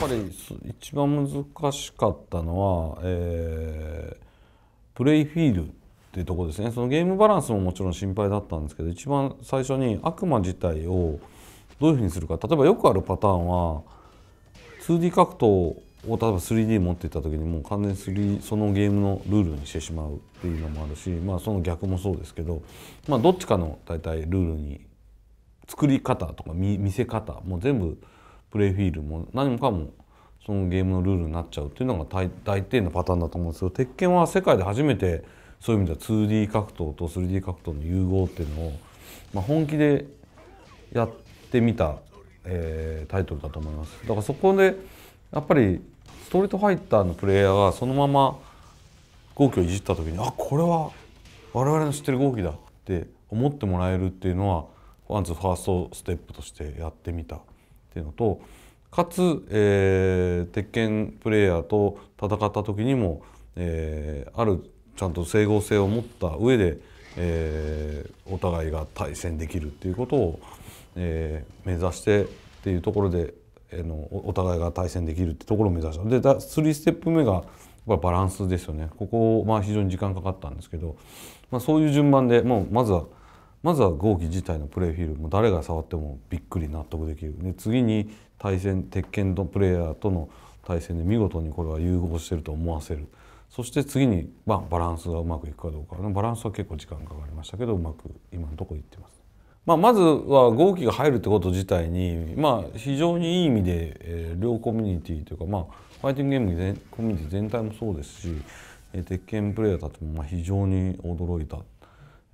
ぱり一番難しかったのは、えー、プレイフィールっていうとこですねそのゲームバランスももちろん心配だったんですけど一番最初に悪魔自体をどういうふうにするか例えばよくあるパターンは 2D 格闘を例えば 3D 持っていった時にもう完全にそのゲームのルールにしてしまうっていうのもあるし、まあ、その逆もそうですけど、まあ、どっちかの大体ルールに作り方とか見せ方もう全部プレイフィールも何もかもそのゲームのルールになっちゃうっていうのが大大抵のパターンだと思うんですけど鉄拳は世界で初めてそういう意味では 2D 格闘と 3D 格闘の融合っていうのを、まあ、本気でやってみた、えー、タイトルだと思います。だからそこでやっぱりストリートファイターのプレイヤーがそのまま号機をいじった時にあこれは我々の知ってる号機だって思ってもらえるっていうのはワンツーファーストステップとしてやってみたっていうのとかつ、えー、鉄拳プレイヤーと戦った時にも、えー、あるちゃんと整合性を持った上で、えー、お互いが対戦できるっていうことを、えー、目指してっていうところで、えー、のお互いが対戦できるってところを目指したでだ3ステップ目がやっぱバランスですよねここ、まあ、非常に時間かかったんですけど、まあ、そういう順番でもうまずはまずは豪輝自体のプレーフィールも誰が触ってもびっくり納得できるで次に対戦鉄拳のプレーヤーとの対戦で見事にこれは融合してると思わせるそして次に、まあ、バランスがうまくいくかどうかバランスは結構時間かかりましたけどうまく今のところいってます。まあ、まずは豪気が入るってこと自体に、まあ、非常にいい意味で、えー、両コミュニティというか、まあ、ファイティングゲーム全コミュニティ全体もそうですし、えー、鉄拳プレーヤーたちもまあ非常に驚いた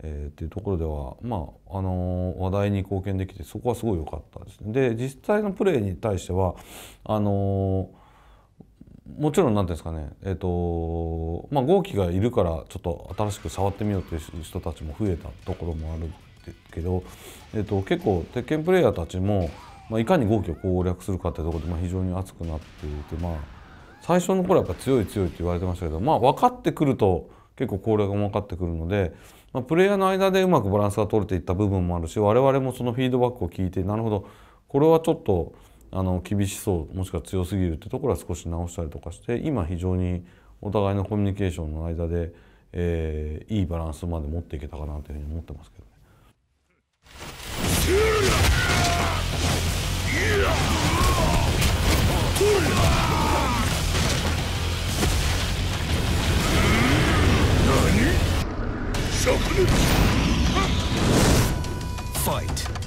えー、っていうところでは、まああのー、話題に貢献できてそこはすごい良かったですね。で実際のプレーに対してはあのー、もちろん何ていうんですかね、えーとまあ、豪輝がいるからちょっと新しく触ってみようという人たちも増えたところもあるけど、えーと、と結構鉄拳プレーヤーたちも、まあ、いかに豪輝を攻略するかっていうところで、まあ、非常に熱くなっていて、まあ、最初の頃はやっぱ強い強いって言われてましたけど、まあ、分かってくると。結構攻略が分かってくるので、まあ、プレイヤーの間でうまくバランスが取れていった部分もあるし我々もそのフィードバックを聞いてなるほどこれはちょっとあの厳しそうもしくは強すぎるってところは少し直したりとかして今非常にお互いのコミュニケーションの間で、えー、いいバランスまで持っていけたかなというふうに思ってますけどね。Fight!